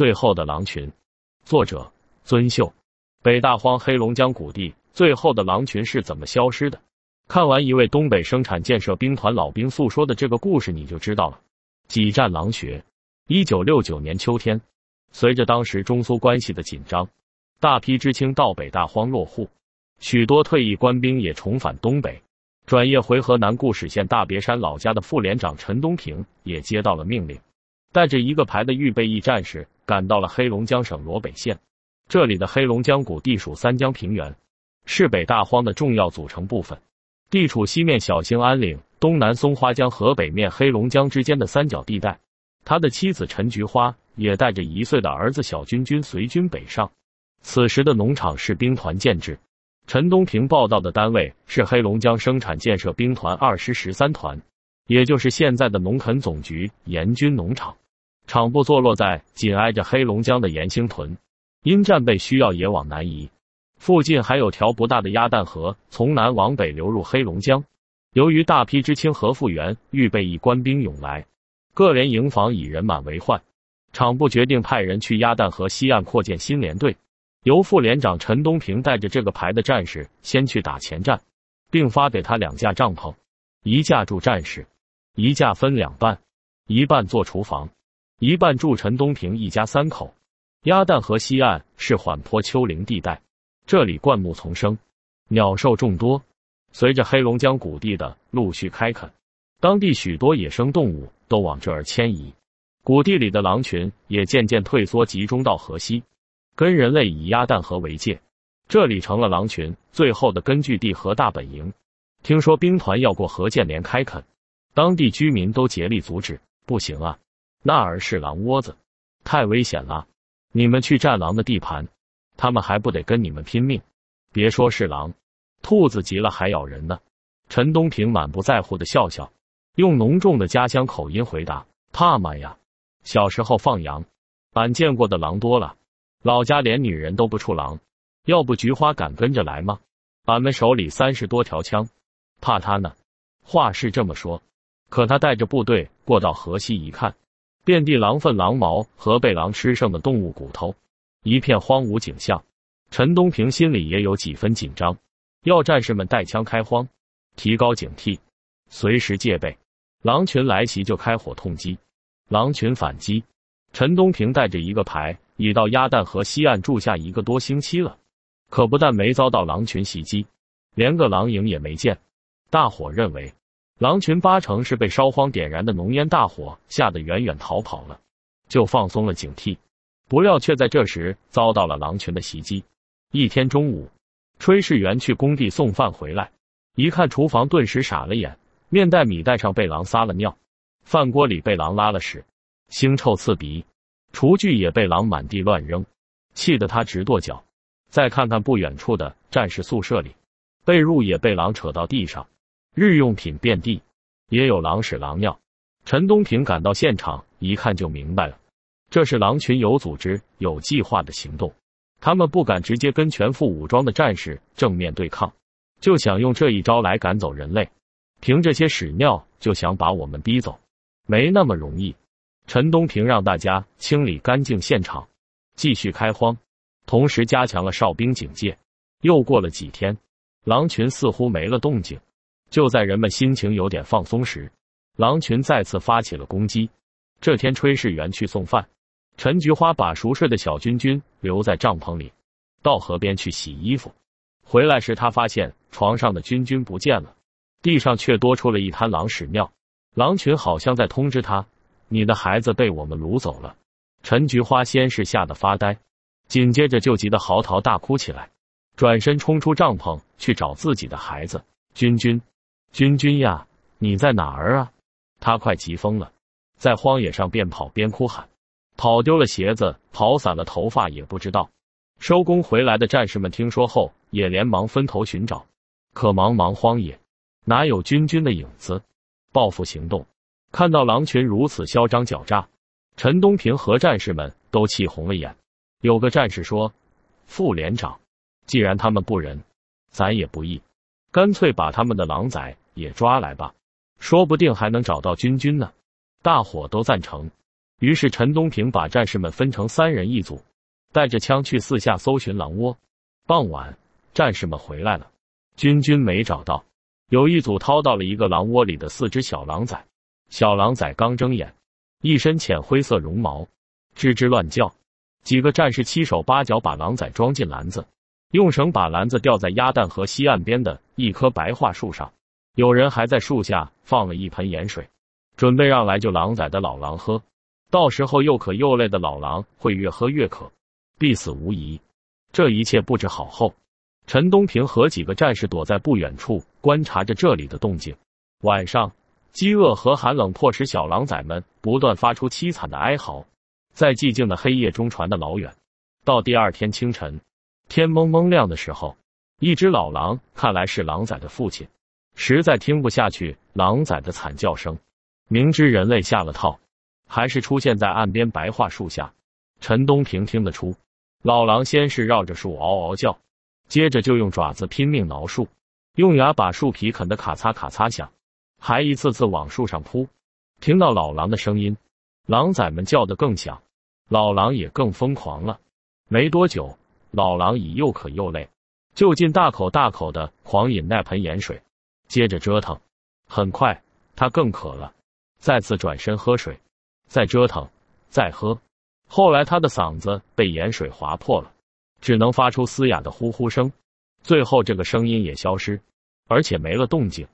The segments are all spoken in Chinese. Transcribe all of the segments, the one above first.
最后的狼群，作者尊秀。北大荒黑龙江谷地最后的狼群是怎么消失的？看完一位东北生产建设兵团老兵诉说的这个故事，你就知道了。几战狼穴，一九六九年秋天，随着当时中苏关系的紧张，大批知青到北大荒落户，许多退役官兵也重返东北，转业回河南固始县大别山老家的副连长陈东平也接到了命令，带着一个排的预备役战士。赶到了黑龙江省罗北县，这里的黑龙江谷地属三江平原，是北大荒的重要组成部分，地处西面小兴安岭、东南松花江和北面黑龙江之间的三角地带。他的妻子陈菊花也带着一岁的儿子小军军随军北上。此时的农场是兵团建制，陈东平报道的单位是黑龙江生产建设兵团二师十三团，也就是现在的农垦总局盐军农场。厂部坐落在紧挨着黑龙江的延兴屯，因战备需要也往南移。附近还有条不大的鸭蛋河，从南往北流入黑龙江。由于大批知青和复员预备役官兵涌来，各连营房已人满为患。厂部决定派人去鸭蛋河西岸扩建新连队，由副连长陈东平带着这个排的战士先去打前站，并发给他两架帐篷，一架住战士，一架分两半，一半做厨房。一半住陈东平一家三口，鸭蛋河西岸是缓坡丘陵地带，这里灌木丛生，鸟兽众多。随着黑龙江谷地的陆续开垦，当地许多野生动物都往这儿迁移，谷地里的狼群也渐渐退缩，集中到河西，跟人类以鸭蛋河为界，这里成了狼群最后的根据地和大本营。听说兵团要过河建连开垦，当地居民都竭力阻止，不行啊！那儿是狼窝子，太危险了。你们去战狼的地盘，他们还不得跟你们拼命？别说是狼，兔子急了还咬人呢。陈东平满不在乎的笑笑，用浓重的家乡口音回答：“怕嘛呀？小时候放羊，俺见过的狼多了。老家连女人都不处狼，要不菊花敢跟着来吗？俺们手里三十多条枪，怕他呢？话是这么说，可他带着部队过到河西一看。”遍地狼粪、狼毛和被狼吃剩的动物骨头，一片荒芜景象。陈东平心里也有几分紧张，要战士们带枪开荒，提高警惕，随时戒备。狼群来袭就开火痛击，狼群反击，陈东平带着一个排已到鸭蛋河西岸住下一个多星期了，可不但没遭到狼群袭击，连个狼影也没见。大伙认为。狼群八成是被烧荒点燃的浓烟大火吓得远远逃跑了，就放松了警惕，不料却在这时遭到了狼群的袭击。一天中午，炊事员去工地送饭回来，一看厨房，顿时傻了眼，面袋米袋上被狼撒了尿，饭锅里被狼拉了屎，腥臭刺鼻，厨具也被狼满地乱扔，气得他直跺脚。再看看不远处的战士宿舍里，被褥也被狼扯到地上。日用品遍地，也有狼屎狼尿。陈东平赶到现场，一看就明白了，这是狼群有组织、有计划的行动。他们不敢直接跟全副武装的战士正面对抗，就想用这一招来赶走人类。凭这些屎尿就想把我们逼走，没那么容易。陈东平让大家清理干净现场，继续开荒，同时加强了哨兵警戒。又过了几天，狼群似乎没了动静。就在人们心情有点放松时，狼群再次发起了攻击。这天，炊事员去送饭，陈菊花把熟睡的小君君留在帐篷里，到河边去洗衣服。回来时，他发现床上的君君不见了，地上却多出了一滩狼屎尿。狼群好像在通知他：“你的孩子被我们掳走了。”陈菊花先是吓得发呆，紧接着就急得嚎啕大哭起来，转身冲出帐篷去找自己的孩子君。君军军呀，你在哪儿啊？他快急疯了，在荒野上边跑边哭喊，跑丢了鞋子，跑散了头发，也不知道。收工回来的战士们听说后，也连忙分头寻找，可茫茫荒野，哪有军军的影子？报复行动，看到狼群如此嚣张狡诈，陈东平和战士们都气红了眼。有个战士说：“副连长，既然他们不仁，咱也不义，干脆把他们的狼崽。”也抓来吧，说不定还能找到君君呢。大伙都赞成。于是陈东平把战士们分成三人一组，带着枪去四下搜寻狼窝。傍晚，战士们回来了，君君没找到，有一组掏到了一个狼窝里的四只小狼崽。小狼崽刚睁眼，一身浅灰色绒毛，吱吱乱叫。几个战士七手八脚把狼崽装进篮子，用绳把篮子吊在鸭蛋河西岸边的一棵白桦树上。有人还在树下放了一盆盐水，准备让来救狼崽的老狼喝。到时候又渴又累的老狼会越喝越渴，必死无疑。这一切布置好后，陈东平和几个战士躲在不远处观察着这里的动静。晚上，饥饿和寒冷迫使小狼崽们不断发出凄惨的哀嚎，在寂静的黑夜中传得老远。到第二天清晨，天蒙蒙亮的时候，一只老狼看来是狼崽的父亲。实在听不下去狼崽的惨叫声，明知人类下了套，还是出现在岸边白桦树下。陈东平听得出，老狼先是绕着树嗷嗷叫，接着就用爪子拼命挠树，用牙把树皮啃得咔嚓咔嚓响，还一次次往树上扑。听到老狼的声音，狼崽们叫得更响，老狼也更疯狂了。没多久，老狼已又渴又累，就近大口大口的狂饮那盆盐水。接着折腾，很快他更渴了，再次转身喝水，再折腾，再喝。后来他的嗓子被盐水划破了，只能发出嘶哑的呼呼声。最后这个声音也消失，而且没了动静。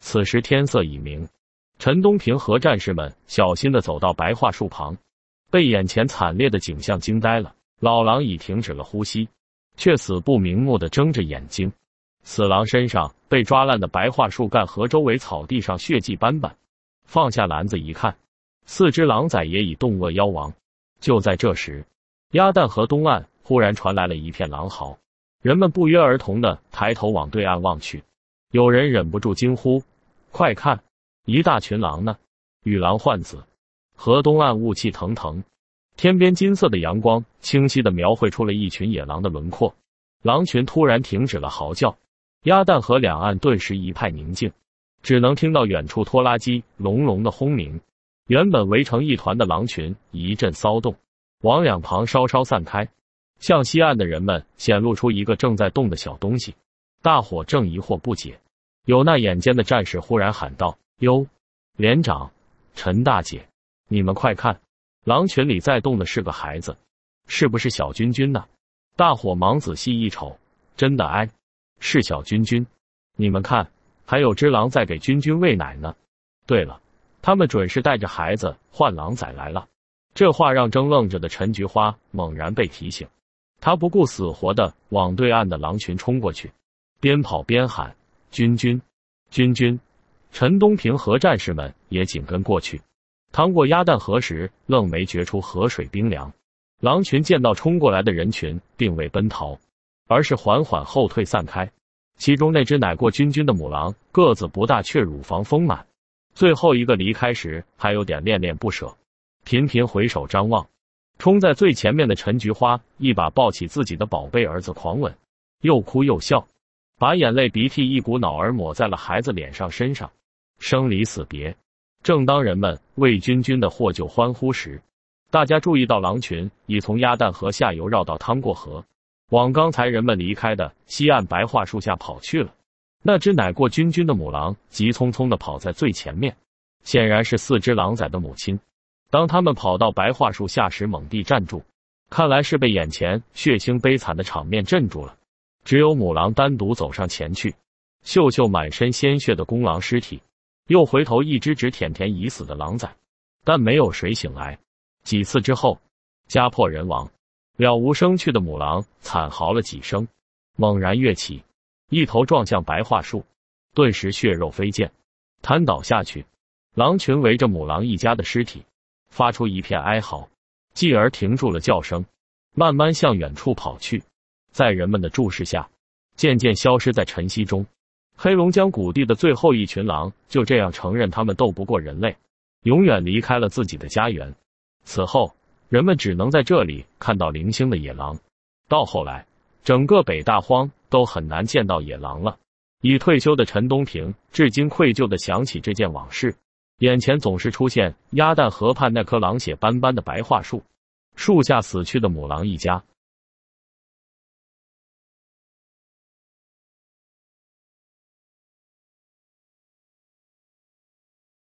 此时天色已明，陈东平和战士们小心的走到白桦树旁，被眼前惨烈的景象惊呆了。老狼已停止了呼吸，却死不瞑目的睁着眼睛。死狼身上被抓烂的白桦树干和周围草地上血迹斑斑，放下篮子一看，四只狼崽也已冻饿夭亡。就在这时，鸭蛋河东岸忽然传来了一片狼嚎，人们不约而同的抬头往对岸望去，有人忍不住惊呼：“快看，一大群狼呢！”与狼换子，河东岸雾气腾腾，天边金色的阳光清晰的描绘出了一群野狼的轮廓。狼群突然停止了嚎叫。鸭蛋河两岸顿时一派宁静，只能听到远处拖拉机隆隆的轰鸣。原本围成一团的狼群一阵骚动，往两旁稍稍散开。向西岸的人们显露出一个正在动的小东西。大伙正疑惑不解，有那眼尖的战士忽然喊道：“哟，连长，陈大姐，你们快看！狼群里在动的是个孩子，是不是小君君呢？”大伙忙仔细一瞅，真的哎。是小君君，你们看，还有只狼在给君君喂奶呢。对了，他们准是带着孩子换狼崽来了。这话让正愣着的陈菊花猛然被提醒，他不顾死活的往对岸的狼群冲过去，边跑边喊：“君君，君君！”陈东平和战士们也紧跟过去。趟过鸭蛋河时，愣没觉出河水冰凉。狼群见到冲过来的人群，并未奔逃。而是缓缓后退散开，其中那只奶过君君的母狼个子不大，却乳房丰满。最后一个离开时还有点恋恋不舍，频频回首张望。冲在最前面的陈菊花一把抱起自己的宝贝儿子狂吻，又哭又笑，把眼泪鼻涕一股脑儿抹在了孩子脸上身上。生离死别，正当人们为君君的获救欢呼时，大家注意到狼群已从鸭蛋河下游绕到汤过河。往刚才人们离开的西岸白桦树下跑去了。那只奶过军军的母狼急匆匆的跑在最前面，显然是四只狼崽的母亲。当他们跑到白桦树下时，猛地站住，看来是被眼前血腥悲惨的场面镇住了。只有母狼单独走上前去，嗅嗅满身鲜血的公狼尸体，又回头一只只舔舔已死的狼崽，但没有谁醒来。几次之后，家破人亡。了无生趣的母狼惨嚎了几声，猛然跃起，一头撞向白桦树，顿时血肉飞溅，瘫倒下去。狼群围着母狼一家的尸体，发出一片哀嚎，继而停住了叫声，慢慢向远处跑去，在人们的注视下，渐渐消失在晨曦中。黑龙江谷地的最后一群狼就这样承认，他们斗不过人类，永远离开了自己的家园。此后。人们只能在这里看到零星的野狼，到后来，整个北大荒都很难见到野狼了。已退休的陈东平至今愧疚的想起这件往事，眼前总是出现鸭蛋河畔那棵狼血斑斑的白桦树，树下死去的母狼一家。